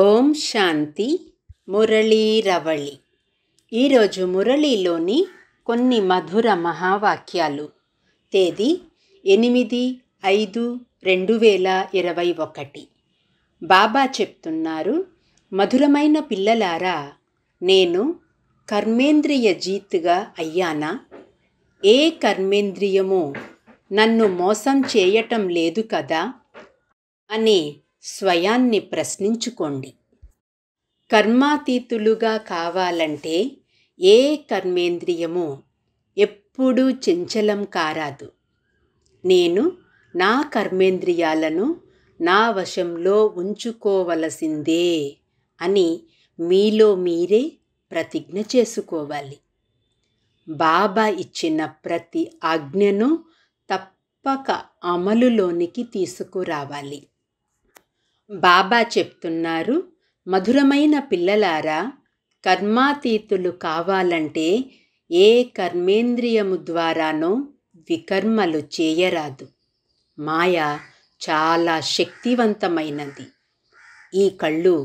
ఓం శాంతి మురళీరవళి ఈరోజు మురళీలోని కొన్ని మధుర మహావాక్యాలు తేదీ ఎనిమిది ఐదు రెండు వేల ఇరవై ఒకటి బాబా చెప్తున్నారు మధురమైన పిల్లలారా నేను కర్మేంద్రియ జీత్గా అయ్యానా ఏ కర్మేంద్రియమో నన్ను మోసం చేయటం లేదు కదా అని స్వయాన్ని ప్రశ్నించుకోండి కర్మాతీతులుగా కావాలంటే ఏ కర్మేంద్రియము ఎప్పుడూ చంచలం కారాదు నేను నా కర్మేంద్రియాలను నా వశంలో ఉంచుకోవలసిందే అని మీలో మీరే ప్రతిజ్ఞ చేసుకోవాలి బాబా ఇచ్చిన ప్రతి ఆజ్ఞను తప్పక అమలులోనికి తీసుకురావాలి బాబా చెప్తున్నారు మధురమైన పిల్లలారా కర్మాతీతులు కావాలంటే ఏ కర్మేంద్రియము ద్వారానో వికర్మలు చేయరాదు మాయ చాలా శక్తివంతమైనది ఈ కళ్ళు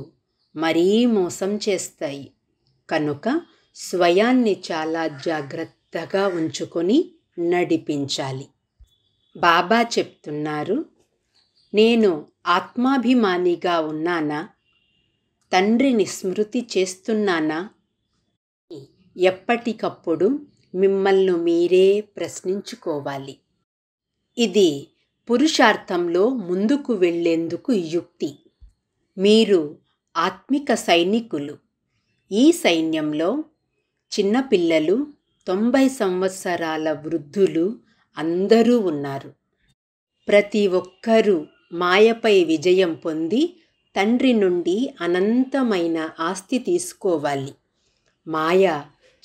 మరీ మోసం చేస్తాయి కనుక స్వయాన్ని చాలా జాగ్రత్తగా ఉంచుకొని నడిపించాలి బాబా చెప్తున్నారు నేను ఆత్మాభిమానిగా ఉన్నానా తండ్రిని స్మృతి చేస్తున్నానా ఎప్పటికప్పుడు మిమ్మల్ని మీరే ప్రశ్నించుకోవాలి ఇది పురుషార్థంలో ముందుకు వెళ్లేందుకు యుక్తి మీరు ఆత్మిక సైనికులు ఈ సైన్యంలో చిన్నపిల్లలు తొంభై సంవత్సరాల వృద్ధులు అందరూ ఉన్నారు ప్రతి ఒక్కరూ మాయపై విజయం పొంది తండ్రి నుండి అనంతమైన ఆస్తి తీసుకోవాలి మాయ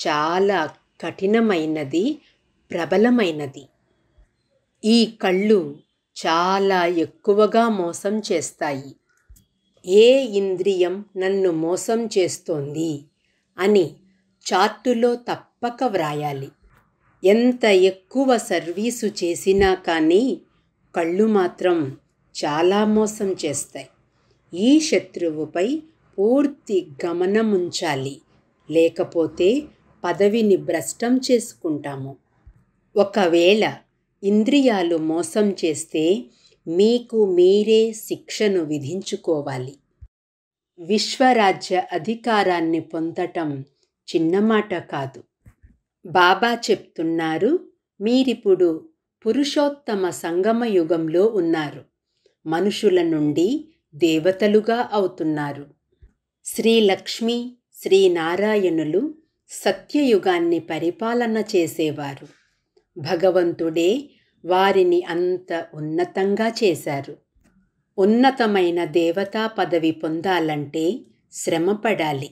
చాలా కఠినమైనది ప్రబలమైనది ఈ కళ్ళు చాలా ఎక్కువగా మోసం చేస్తాయి ఏ ఇంద్రియం నన్ను మోసం చేస్తోంది అని చార్టులో తప్పక వ్రాయాలి ఎంత ఎక్కువ సర్వీసు చేసినా కానీ కళ్ళు మాత్రం చాలా మోసం చేస్తాయి ఈ శత్రువుపై పూర్తి గమనముంచాలి లేకపోతే పదవిని భ్రష్టం చేసుకుంటాము ఒకవేళ ఇంద్రియాలు మోసం చేస్తే మీకు మీరే శిక్షను విధించుకోవాలి విశ్వరాజ్య అధికారాన్ని పొందటం చిన్నమాట కాదు బాబా చెప్తున్నారు మీరిప్పుడు పురుషోత్తమ సంగమ యుగంలో ఉన్నారు మనుషుల నుండి దేవతలుగా అవుతున్నారు శ్రీలక్ష్మి శ్రీనారాయణులు సత్యయుగాన్ని పరిపాలన చేసేవారు భగవంతుడే వారిని అంత ఉన్నతంగా చేశారు ఉన్నతమైన దేవతా పదవి పొందాలంటే శ్రమపడాలి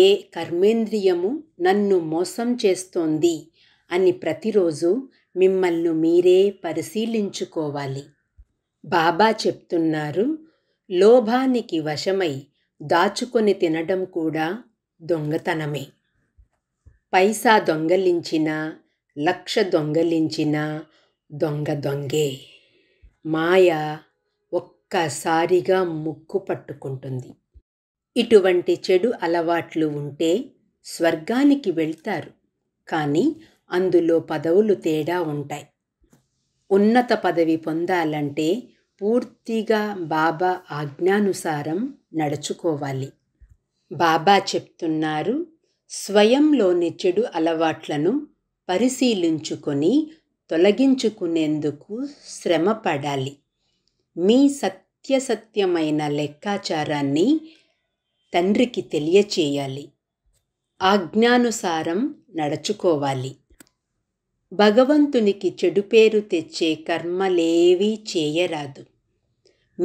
ఏ కర్మేంద్రియము నన్ను మోసం చేస్తోంది అని ప్రతిరోజు మిమ్మల్ని మీరే పరిశీలించుకోవాలి బాబా చెప్తున్నారు లోభానికి వశమై దాచుకొని తినడం కూడా దొంగతనమే పైసా దొంగలించిన లక్ష దొంగలించిన దొంగ దొంగే మాయ ఒక్కసారిగా ముక్కు పట్టుకుంటుంది ఇటువంటి చెడు అలవాట్లు ఉంటే స్వర్గానికి వెళ్తారు కానీ అందులో పదవులు తేడా ఉంటాయి ఉన్నత పదవి పొందాలంటే పూర్తిగా బాబా ఆజ్ఞానుసారం నడుచుకోవాలి బాబా చెప్తున్నారు స్వయంలోని చెడు అలవాట్లను పరిశీలించుకొని తొలగించుకునేందుకు శ్రమపడాలి మీ సత్యసత్యమైన లెక్కాచారాన్ని తండ్రికి తెలియచేయాలి ఆజ్ఞానుసారం నడుచుకోవాలి భగవంతునికి చెడు పేరు తెచ్చే కర్మలేవీ చేయరాదు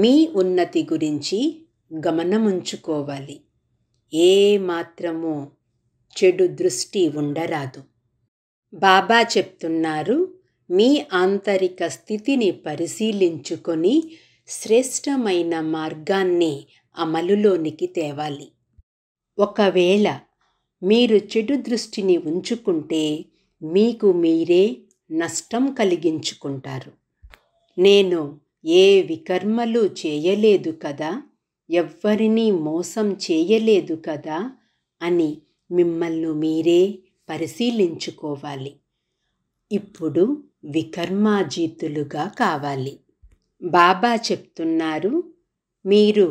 మీ ఉన్నతి గురించి గమనముంచుకోవాలి ఏ మాత్రమో చెడు దృష్టి ఉండరాదు బాబా చెప్తున్నారు మీ ఆంతరిక స్థితిని పరిశీలించుకొని శ్రేష్టమైన మార్గాన్ని అమలులోనికి తేవాలి ఒకవేళ మీరు చెడు దృష్టిని ఉంచుకుంటే మీకు మీరే నష్టం కలిగించుకుంటారు నేను ఏ వికర్మలు చేయలేదు కదా ఎవ్వరినీ మోసం చేయలేదు కదా అని మిమ్మల్ని మీరే పరిశీలించుకోవాలి ఇప్పుడు వికర్మాజీతులుగా కావాలి బాబా చెప్తున్నారు మీరు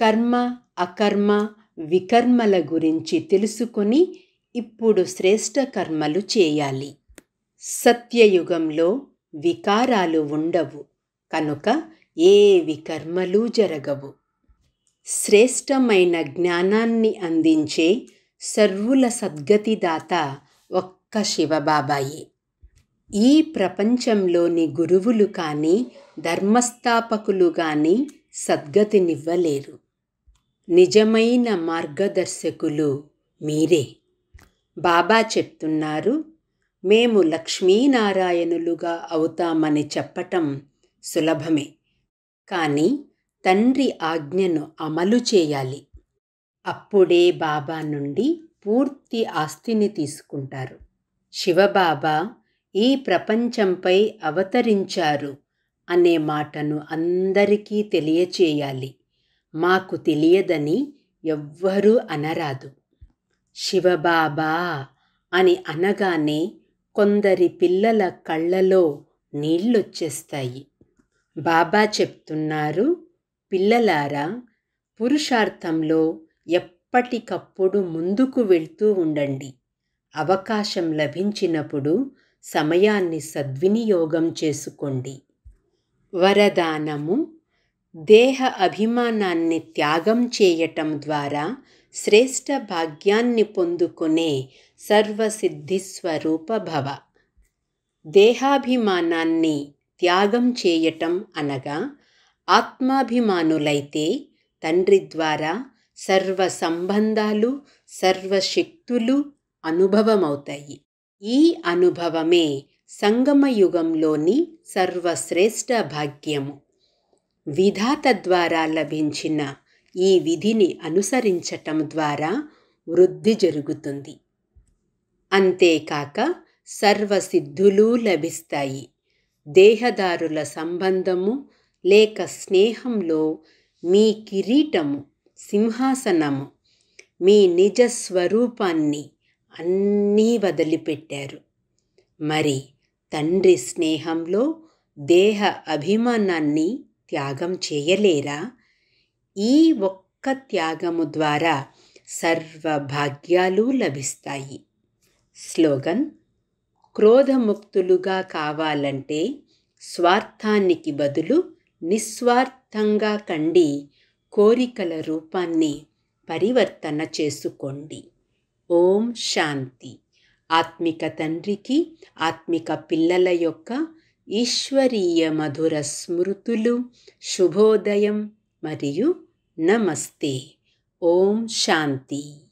కర్మ అకర్మ వికర్మల గురించి తెలుసుకొని ఇప్పుడు శ్రేష్ట కర్మలు చేయాలి సత్యయుగంలో వికారాలు ఉండవు కనుక ఏ వికర్మలు జరగవు శ్రేష్టమైన జ్ఞానాన్ని అందించే సర్వుల సద్గతిదాత ఒక్క శివబాబాయే ఈ ప్రపంచంలోని గురువులు కానీ ధర్మస్థాపకులు కానీ సద్గతినివ్వలేరు నిజమైన మార్గదర్శకులు మీరే బాబా చెప్తున్నారు మేము లక్ష్మీనారాయణులుగా అవుతామని చెప్పటం సులభమే కానీ తండ్రి ఆజ్ఞను అమలు చేయాలి అప్పుడే బాబా నుండి పూర్తి ఆస్తిని తీసుకుంటారు శివబాబా ఈ ప్రపంచంపై అవతరించారు అనే మాటను అందరికీ తెలియచేయాలి మాకు తెలియదని ఎవ్వరూ అనరాదు శివబాబా అని అనగానే కొందరి పిల్లల కళ్ళలో నీళ్ళొచ్చేస్తాయి బాబా చెప్తున్నారు పిల్లలారా పురుషార్థంలో ఎప్పటికప్పుడు ముందుకు వెళ్తూ ఉండండి అవకాశం లభించినప్పుడు సమయాన్ని సద్వినియోగం చేసుకోండి వరదానము దేహ అభిమానాన్ని త్యాగం చేయటం ద్వారా శ్రేష్ట భాగ్యాన్ని పొందుకునే సర్వసిద్ధిస్వరూప భవ దేహాభిమానాన్ని త్యాగం చేయటం అనగా ఆత్మాభిమానులైతే తండ్రి ద్వారా సర్వ సంబంధాలు సర్వశక్తులు అనుభవమవుతాయి ఈ అనుభవమే సంగమయుగంలోని సర్వశ్రేష్ఠ భాగ్యము విధాత ద్వారా లభించిన ఈ విధిని అనుసరించటం ద్వారా వృద్ధి జరుగుతుంది అంతేకాక సర్వసిద్ధులు లభిస్తాయి దేహదారుల సంబంధము లేక స్నేహంలో మీ కిరీటము సింహాసనము మీ నిజ స్వరూపాన్ని అన్నీ వదిలిపెట్టారు మరి తండ్రి స్నేహంలో దేహ అభిమానాన్ని త్యాగం చేయలేరా ఈ ఒక్క త్యాగము ద్వారా సర్వ భాగ్యాలు లభిస్తాయి స్లోగన్ క్రోధముక్తులుగా కావాలంటే స్వార్థానికి బదులు నిస్వార్థంగా కండి కోరికల రూపాన్ని పరివర్తన చేసుకోండి ఓం శాంతి ఆత్మిక తండ్రికి ఆత్మిక పిల్లల యొక్క ఈశ్వరీయ మధుర స్మృతులు శుభోదయం మరియు नमस्ते ओम शांति